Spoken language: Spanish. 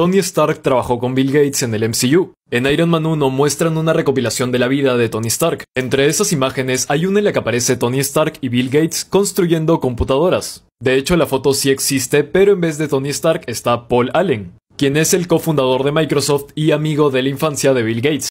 Tony Stark trabajó con Bill Gates en el MCU. En Iron Man 1 muestran una recopilación de la vida de Tony Stark. Entre esas imágenes hay una en la que aparece Tony Stark y Bill Gates construyendo computadoras. De hecho, la foto sí existe, pero en vez de Tony Stark está Paul Allen, quien es el cofundador de Microsoft y amigo de la infancia de Bill Gates.